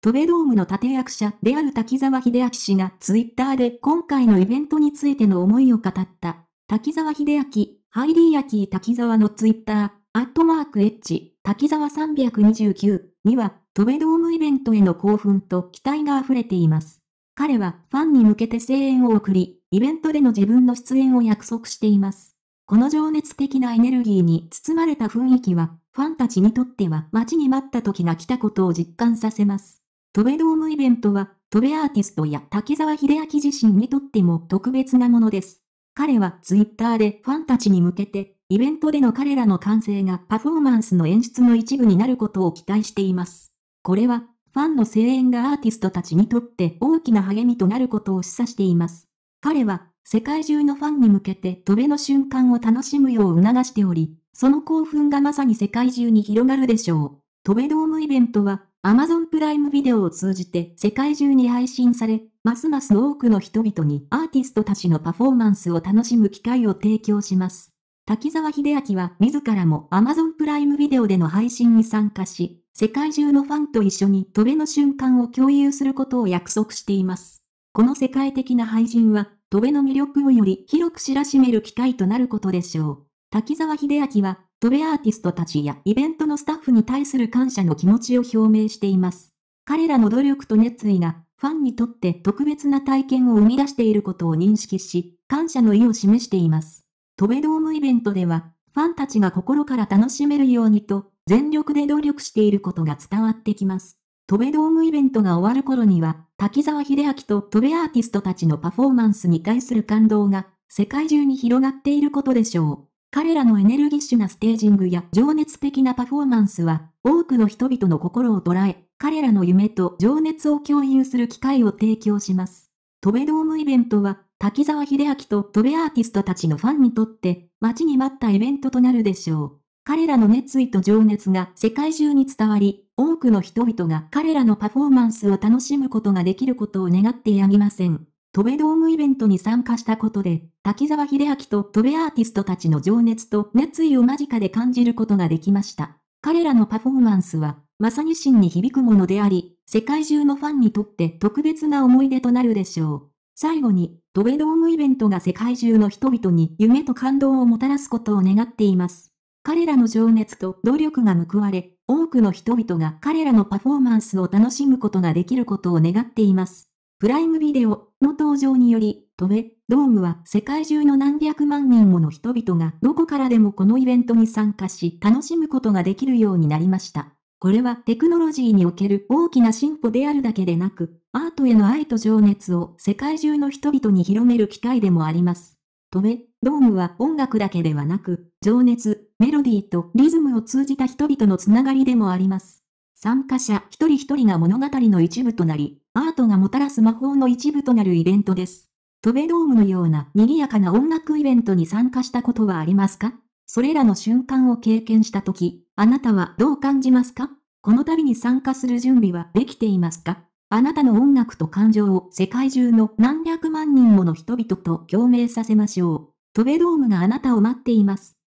トベドームの立役者である滝沢秀明氏がツイッターで今回のイベントについての思いを語った。滝沢秀明、ハイリー・アキー滝沢のツイッター、アットマークエッジ、滝沢329には、トベドームイベントへの興奮と期待が溢れています。彼はファンに向けて声援を送り、イベントでの自分の出演を約束しています。この情熱的なエネルギーに包まれた雰囲気は、ファンたちにとっては待ちに待った時が来たことを実感させます。トベドームイベントは、トベアーティストや滝沢秀明自身にとっても特別なものです。彼はツイッターでファンたちに向けて、イベントでの彼らの歓声がパフォーマンスの演出の一部になることを期待しています。これは、ファンの声援がアーティストたちにとって大きな励みとなることを示唆しています。彼は、世界中のファンに向けてトベの瞬間を楽しむよう促しており、その興奮がまさに世界中に広がるでしょう。トベドームイベントは、Amazon プライムビデオを通じて世界中に配信され、ますます多くの人々にアーティストたちのパフォーマンスを楽しむ機会を提供します。滝沢秀明は自らも Amazon プライムビデオでの配信に参加し、世界中のファンと一緒にトレの瞬間を共有することを約束しています。この世界的な配信は、トレの魅力をより広く知らしめる機会となることでしょう。滝沢秀明はドベアーティストたちやイベントのスタッフに対する感謝の気持ちを表明しています。彼らの努力と熱意が、ファンにとって特別な体験を生み出していることを認識し、感謝の意を示しています。トベドームイベントでは、ファンたちが心から楽しめるようにと、全力で努力していることが伝わってきます。トベドームイベントが終わる頃には、滝沢秀明とトベアーティストたちのパフォーマンスに対する感動が、世界中に広がっていることでしょう。彼らのエネルギッシュなステージングや情熱的なパフォーマンスは、多くの人々の心を捉え、彼らの夢と情熱を共有する機会を提供します。トベドームイベントは、滝沢秀明とトベアーティストたちのファンにとって、待ちに待ったイベントとなるでしょう。彼らの熱意と情熱が世界中に伝わり、多くの人々が彼らのパフォーマンスを楽しむことができることを願ってやみません。戸辺ドームイベントに参加したことで、滝沢秀明と戸部アーティストたちの情熱と熱意を間近で感じることができました。彼らのパフォーマンスは、まさに真に響くものであり、世界中のファンにとって特別な思い出となるでしょう。最後に、トベドームイベントが世界中の人々に夢と感動をもたらすことを願っています。彼らの情熱と努力が報われ、多くの人々が彼らのパフォーマンスを楽しむことができることを願っています。プライムビデオの登場により、トベ、ドームは世界中の何百万人もの人々がどこからでもこのイベントに参加し楽しむことができるようになりました。これはテクノロジーにおける大きな進歩であるだけでなく、アートへの愛と情熱を世界中の人々に広める機会でもあります。トベ、ドームは音楽だけではなく、情熱、メロディーとリズムを通じた人々のつながりでもあります。参加者一人一人が物語の一部となり、アートがもたらす魔法の一部となるイベントです。トベドームのような賑やかな音楽イベントに参加したことはありますかそれらの瞬間を経験したとき、あなたはどう感じますかこの旅に参加する準備はできていますかあなたの音楽と感情を世界中の何百万人もの人々と共鳴させましょう。トベドームがあなたを待っています。